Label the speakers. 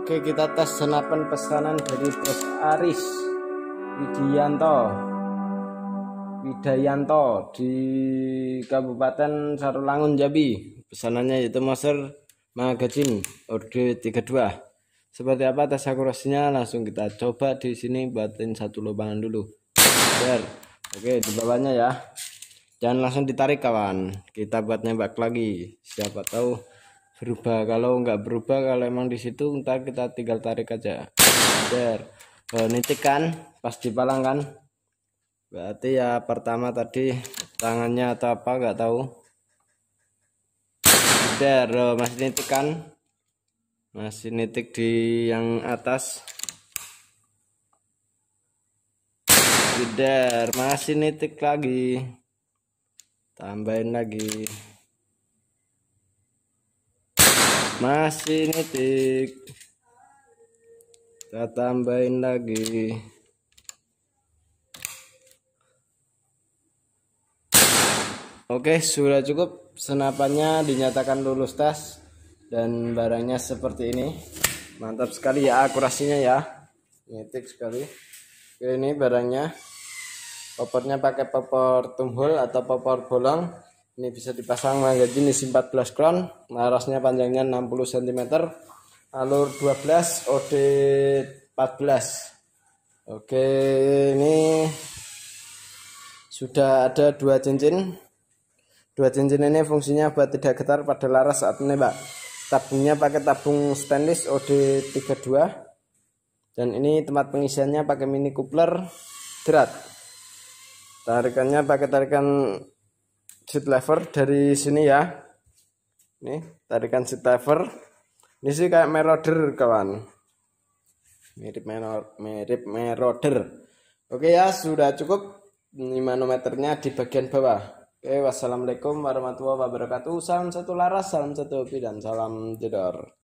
Speaker 1: Oke kita tes senapan pesanan dari Bos Aris Widianto Widayanto di Kabupaten Sarulangun Jambi pesanannya yaitu Master Magazine orde 32 seperti apa tes akurasinya langsung kita coba di sini buatin satu lubangan dulu biar oke di bawahnya ya jangan langsung ditarik kawan kita buat nembak lagi siapa tahu berubah kalau nggak berubah kalau emang di situ ntar kita tinggal tarik aja biar oh, nitik kan pas dipalang kan berarti ya pertama tadi tangannya atau apa nggak tahu biar oh, eh, masih nitik kan masih nitik di yang atas Jeder masih nitik lagi tambahin lagi masih nitik kita tambahin lagi Oke, sudah cukup. Senapannya dinyatakan lulus tes dan barangnya seperti ini. Mantap sekali ya akurasinya ya. nitik sekali. Oke, ini barangnya. Popornya pakai popor tunggul atau popor bolong ini bisa dipasang mangga jenis 14 crown larasnya panjangnya 60 cm alur 12 OD 14 oke ini sudah ada dua cincin dua cincin ini fungsinya buat tidak getar pada laras saat menembak tabungnya pakai tabung stainless OD 32 dan ini tempat pengisiannya pakai mini coupler gerat tarikannya pakai tarikan seat lever dari sini ya ini tarikan seat lever ini sih kayak meroder kawan mirip menor, mirip meroder oke ya sudah cukup ini manometernya di bagian bawah oke wassalamualaikum warahmatullahi wabarakatuh salam satu laras salam satu hobi dan salam jedor